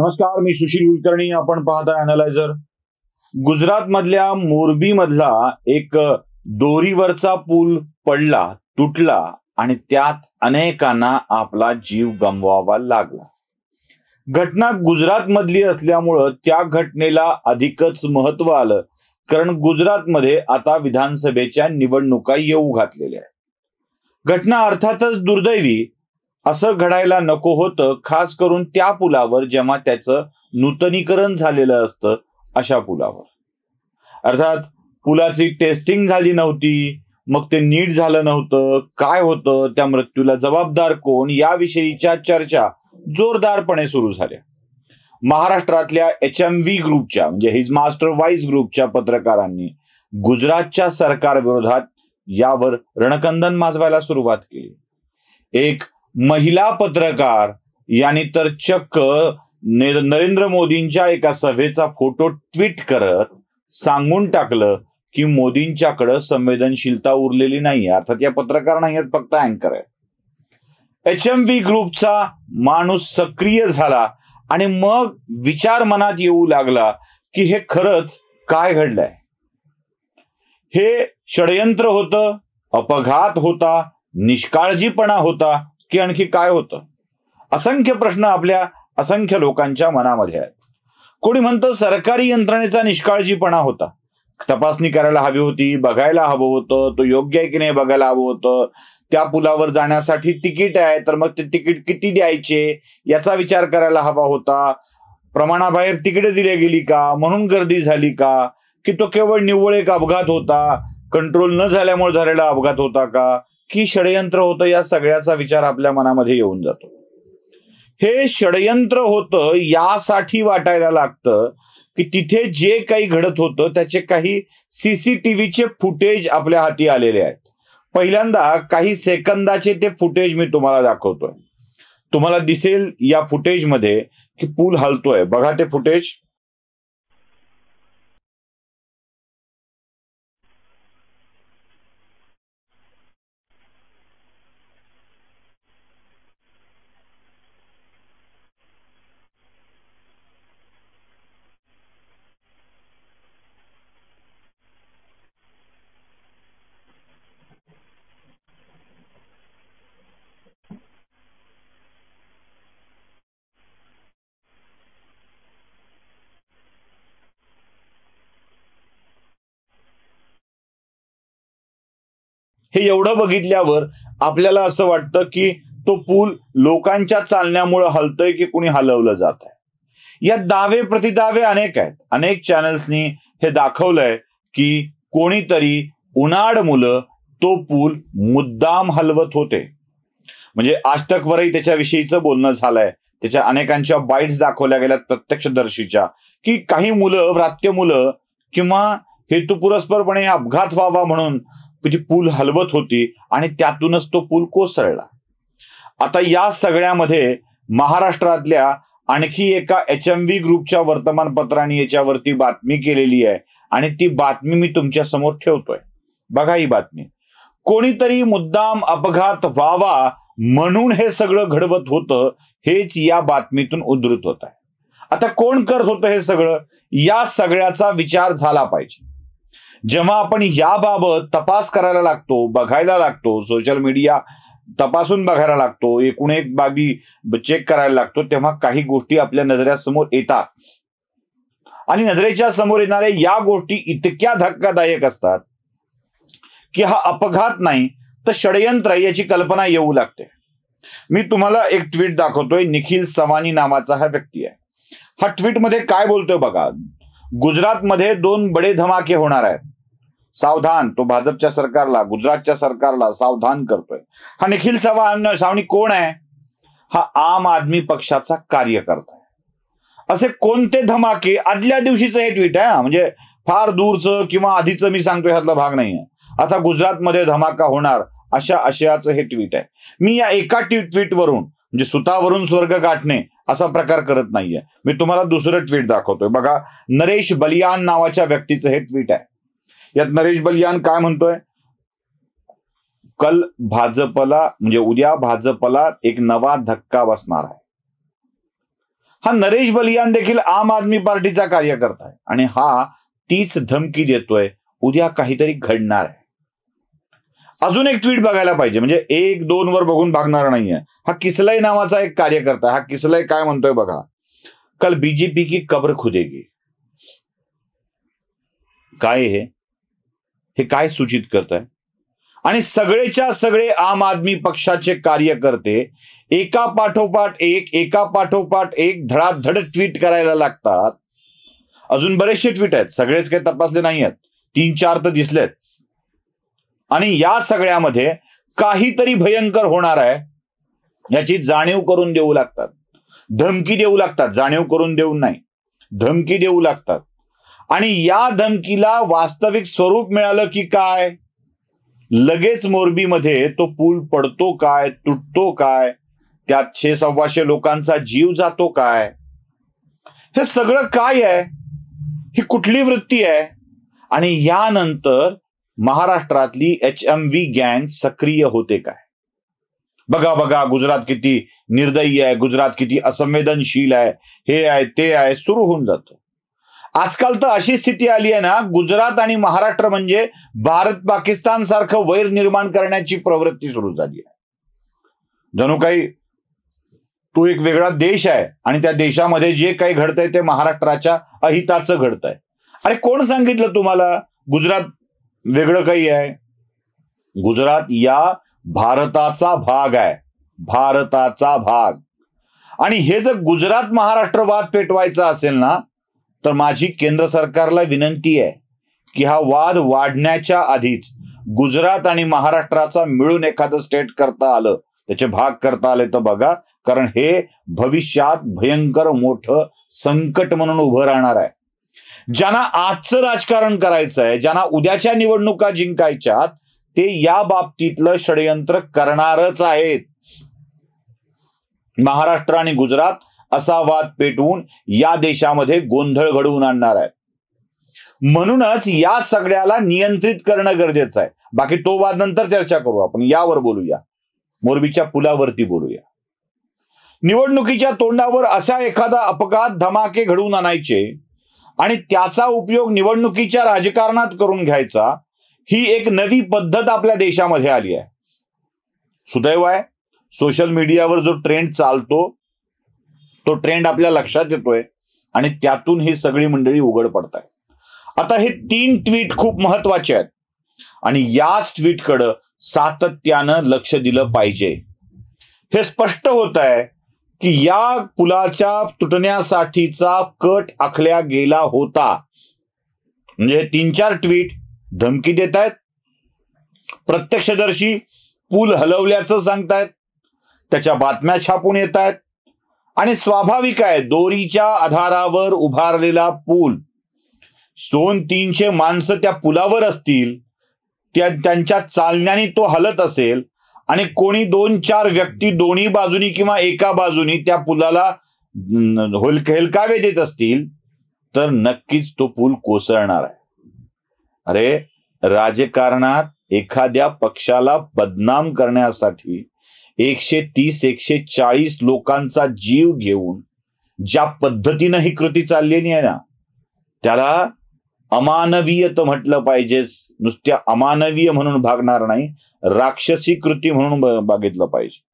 नमस्कार मी सुशील कुलकर्णी आपण पाहता अनालायझर गुजरात मधल्या मोरबी मधला एक दोरीवरचा पूल पडला तुटला आणि त्यात अनेकांना आपला जीव गमवावा लागला घटना गुजरात मधली असल्यामुळं त्या घटनेला अधिकच महत्व आलं कारण गुजरात मध्ये आता विधानसभेच्या निवडणुका येऊ घातलेल्या आहेत घटना अर्थातच दुर्दैवी असं घडायला नको होतं खास करून त्या पुलावर जेव्हा त्याचं नूतनीकरण झालेलं असतं अशा पुलावर अर्थात पुलाची टेस्टिंग झाली नव्हती मग ते नीट झालं नव्हतं काय होतं त्या मृत्यूला जबाबदार कोण याविषयीच्या चर्चा जोरदारपणे सुरू झाल्या महाराष्ट्रातल्या एच एम व्ही ग्रुपच्या म्हणजे हिज मास्टर वाईज ग्रुपच्या पत्रकारांनी गुजरातच्या सरकार विरोधात यावर रणकंदन माजवायला सुरुवात केली एक महिला पत्रकार यांनी तर चक्क नरेंद्र मोदींच्या एका सभेचा फोटो ट्विट करत सांगून टाकलं की मोदींच्याकडं संवेदनशीलता उरलेली नाही अर्थात या पत्रकार नाही आहेत फक्त अँकर आहे एच एम व्ही ग्रुपचा माणूस सक्रिय झाला आणि मग विचार मनात येऊ लागला की हे खरंच काय घडलंय हे षडयंत्र होतं अपघात होता निष्काळजीपणा होता की आणखी काय होतं असंख्य प्रश्न आपल्या असंख्य लोकांच्या मनामध्ये आहेत कोणी म्हणतं सरकारी यंत्रणेचा निष्काळजीपणा होता तपासणी करायला हवी होती बघायला हवं होतं तो योग्य आहे की नाही बघायला हवं होतं त्या पुलावर जाण्यासाठी तिकीट आहे तर मग ते तिकीट किती द्यायचे याचा विचार करायला हवा होता प्रमाणाबाहेर तिकीट दिली गेली का म्हणून गर्दी झाली का की तो केवळ निव्वळ एक अपघात होता कंट्रोल न झाल्यामुळे झालेला अपघात होता का की षडयंत्र होतं या सगळ्याचा विचार आपल्या मनामध्ये येऊन जातो हे षडयंत्र होतं यासाठी वाटायला लागतं की तिथे जे काही घडत होतं त्याचे काही सीसीटीव्हीचे फुटेज आपल्या हाती आलेले आहेत पहिल्यांदा काही सेकंदाचे ते फुटेज मी तुम्हाला दाखवतोय तुम्हाला दिसेल या फुटेजमध्ये की पूल हलतोय बघा ते फुटेज हे एवढं बघितल्यावर आपल्याला असं वाटतं की तो पूल लोकांच्या चालण्यामुळे हलतोय की कुणी हलवलं जात आहे या दावे प्रतिदावे अनेक आहेत अनेक चॅनल्सनी हे दाखवलंय की कोणीतरी उन्हाड मुलं तो पूल मुद्दाम हलवत होते म्हणजे आजतकवरही त्याच्याविषयीचं बोलणं झालंय त्याच्या अनेकांच्या बाईट्स दाखवल्या गेल्या प्रत्यक्षदर्शीच्या की काही मुलं व्रात्य मुलं किंवा हेतुपुरस्परपणे अपघात व्हावा म्हणून म्हणजे पूल हलवत होती आणि त्यातूनच तो पूल कोसळला आता या सगळ्यामध्ये महाराष्ट्रातल्या आणखी एका एच एम व्ही ग्रुपच्या वर्तमानपत्राने याच्यावरती बातमी केलेली आहे आणि ती बातमी मी तुमच्या समोर ठेवतोय बघा ही बातमी कोणीतरी मुद्दाम अपघात व्हावा म्हणून हे सगळं घडवत होतं हेच या बातमीतून उद्धृत होत आहे आता कोण करत होतं हे सगळं या सगळ्याचा विचार झाला पाहिजे जेव्हा आपण याबाबत तपास करायला लागतो बघायला लागतो सोशल मीडिया तपासून बघायला लागतो एकूण एक बाबी चेक करायला लागतो तेव्हा काही गोष्टी आपल्या नजऱ्यासमोर येतात आणि नजरेच्या समोर येणाऱ्या या गोष्टी इतक्या धक्कादायक असतात की हा अपघात नाही तर षडयंत्र याची कल्पना येऊ लागते मी तुम्हाला एक ट्विट दाखवतोय निखिल सवानी नावाचा हा व्यक्ती आहे हा ट्विटमध्ये काय बोलतोय बघा गुजरात मध्ये दोन बडे धमाके होणार आहेत सावधान तो भाजपच्या सरकारला गुजरातच्या सरकारला सावधान करतोय हा निखिल चव्हाण सावणी कोण आहे हा आम आदमी पक्षाचा कार्यकर्ता आहे असे कोणते धमाके आदल्या दिवशीचं हे ट्विट आहे म्हणजे फार दूरचं किंवा आधीचं मी सांगतोय ह्यातला भाग नाहीये आता गुजरातमध्ये धमाका होणार अशा आशयाचं हे ट्विट आहे मी या एका ट्विटवरून म्हणजे सुतावरून स्वर्ग गाठणे असा प्रकार करत नाहीये मी तुम्हाला दुसरं ट्विट दाखवतोय बघा नरेश बलियान नावाच्या व्यक्तीचं हे ट्विट आहे यात नरेश बलियान काय म्हणतोय कल भाजपला म्हणजे उद्या भाजपला एक नवा धक्का बसणार आहे हा नरेश बलियान देखील आम आदमी पार्टीचा कार्यकर्ता आहे आणि हा तीच धमकी देतोय उद्या काहीतरी घडणार आहे अजून एक ट्विट बघायला पाहिजे म्हणजे एक दोन वर बघून भागणार नाहीये हा किसलाई नावाचा एक कार्यकर्ता हा किसलय काय म्हणतोय बघा कल बीजेपी की कब्र खुदेगी काय हे हे काय सूचित करत आहे आणि सगळेच्या सगळे आम आदमी पक्षाचे कार्यकर्ते एका पाठोपाठ एक एका पाठोपाठ एक धडाधड ट्विट करायला लागतात अजून बरेचसे ट्विट आहेत सगळेच काही तपासले नाही आहेत तीन चार तर दिसलेत आणि या सगळ्यामध्ये काहीतरी भयंकर होणार आहे याची जाणीव करून देऊ लागतात धमकी देऊ लागतात जाणीव करून देऊ नाही धमकी देऊ लागतात आणि या धमकीला वास्तविक स्वरूप मिळालं की काय लगेच मोरबीमध्ये तो पूल पडतो काय तुटतो काय त्यात शे सव्वाशे लोकांचा जीव जातो काय हे सगळं काय आहे ही कुठली वृत्ती आहे आणि यानंतर महाराष्ट्रातली एच एम व्ही गँग सक्रिय होते काय बघा बघा गुजरात किती निर्दयी आहे गुजरात किती असंवेदनशील आहे हे आहे ते आहे सुरू होऊन जातं आजकाल तर अशी स्थिती आली आहे ना गुजरात आणि महाराष्ट्र म्हणजे भारत पाकिस्तान सारखं वैर निर्माण करण्याची प्रवृत्ती सुरू झाली आहे जणू काही तो एक वेगळा देश आहे आणि त्या देशामध्ये जे काही घडतंय ते महाराष्ट्राच्या अहिताचं घडतंय अरे कोण सांगितलं तुम्हाला गुजरात वेगळं काही आहे गुजरात या भारताचा भाग आहे भारताचा भाग आणि हे जर गुजरात महाराष्ट्र वाद पेटवायचा असेल ना तर माझी केंद्र सरकारला विनंती आहे की हा वाद वाढण्याच्या आधीच गुजरात आणि महाराष्ट्राचा मिळून एखादं स्टेट करता आलं त्याचे भाग करता आले तर बघा कारण हे भविष्यात भयंकर मोठं संकट म्हणून उभं राहणार आहे ज्यांना आजचं राजकारण करायचं आहे ज्यांना उद्याच्या निवडणुका जिंकायच्या ते या बाबतीतलं षडयंत्र करणारच आहेत महाराष्ट्र आणि गुजरात असा वाद पेटवून या देशामध्ये गोंधळ घडवून आणणार आहे म्हणूनच या सगळ्याला नियंत्रित करणं गरजेचं आहे बाकी तो वाद नंतर चर्चा करू आपण यावर बोलूया मोरबीच्या पुलावरती बोलूया निवडणुकीच्या तोंडावर असा एखादा अपघात धमाके घडवून आणायचे आणि त्याचा उपयोग निवडणुकीच्या राजकारणात करून घ्यायचा ही एक नवी पद्धत आपल्या देशामध्ये आली आहे सुदैव आहे सोशल मीडियावर जो ट्रेंड चालतो तो ट्रेंड आपल्या लक्षात येतोय आणि त्यातून ही सगळी मंडळी उघड पडत आहे आता हे तीन ट्वीट खूप महत्वाचे आहेत आणि याच ट्वीटकडं सातत्यानं लक्ष दिलं पाहिजे हे स्पष्ट होत आहे की या पुलाच्या तुटण्यासाठीचा कट आखल्या गेला होता म्हणजे तीन चार ट्विट धमकी देत आहेत प्रत्यक्षदर्शी पूल हलवल्याचं सांगतायत त्याच्या बातम्या छापून येत आहेत आणि स्वाभाविक आहे दोरीच्या आधारावर उभारलेला पूल दोन तीनशे माणसं त्या पुलावर असतील त्या त्यांच्या चालण्याने तो हलत असेल आणि कोणी दोन चार व्यक्ती दोन्ही बाजूनी किंवा एका बाजूनी त्या पुलाला हेलकावे देत असतील तर नक्कीच तो पूल कोसळणार आहे अरे राजकारणात एखाद्या पक्षाला बदनाम करण्यासाठी एकशे तीस एकशे चाळीस लोकांचा जीव घेऊन ज्या पद्धतीनं ही कृती चाललेली आहे ना त्याला अमानवीय तो म्हटलं पाहिजेच नुसत्या अमानवीय म्हणून भागणार नाही राक्षसी कृती म्हणून बघितलं पाहिजे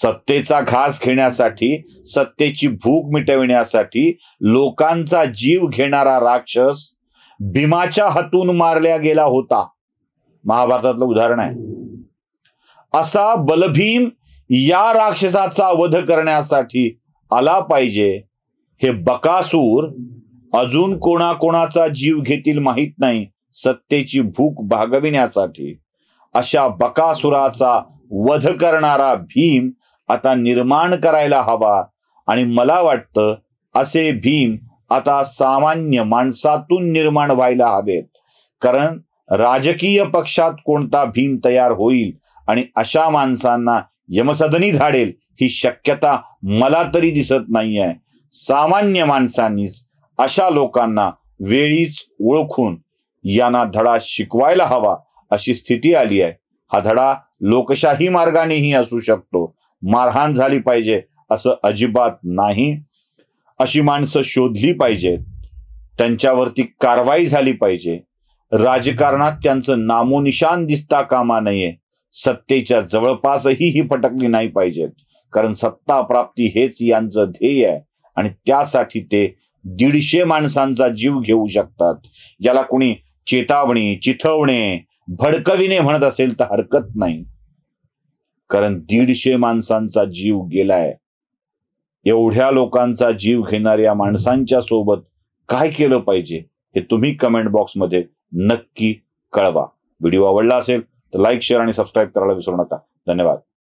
सत्तेचा घास घेण्यासाठी सत्तेची भूक मिटविण्यासाठी लोकांचा जीव घेणारा राक्षस भीमाच्या हातून मारल्या गेला होता महाभारतातलं उदाहरण आहे असा बलभीम या राक्षसाचा वध करण्यासाठी आला पाहिजे हे बकासूर अजून कोणाकोणाचा जीव घेतील माहीत नाही सत्तेची भूक भागविण्यासाठी अशा बकासुराचा वध करणारा भीम आता निर्माण करायला हवा आणि मला वाटतं असे भीम आता सामान्य माणसातून निर्माण व्हायला हवेत कारण राजकीय पक्षात कोणता भीम तयार होईल आणि अशा माणसांना यमसदनी धाडेल ही शक्यता मला तरी दिसत नाहीये सामान्य माणसांनीच अशा लोकांना वेळीच ओळखून यांना धडा शिकवायला हवा अशी स्थिती आली आहे हा धडा लोकशाही मार्गानेही असू शकतो मारहाण झाली पाहिजे असं अजिबात नाही अशी माणसं शोधली पाहिजेत त्यांच्यावरती कारवाई झाली पाहिजे राजकारणात त्यांचं नामोनिशान दिसता कामा नये सत्तेच्या जवळपासही ही फटकली नाही पाहिजेत कारण सत्ता प्राप्ती हेच यांचं ध्येय आहे आणि त्यासाठी ते दीडशे माणसांचा जीव घेऊ शकतात ज्याला कुणी चेतावणे चिथवणे भडकविणे म्हणत असेल तर हरकत नाही कारण दीडशे माणसांचा जीव गेलाय एवढ्या लोकांचा जीव घेणाऱ्या माणसांच्या सोबत काय केलं पाहिजे हे तुम्ही कमेंट बॉक्समध्ये नक्की कळवा व्हिडिओ आवडला असेल तर लाईक शेअर आणि सबस्क्राईब करायला विसरू नका धन्यवाद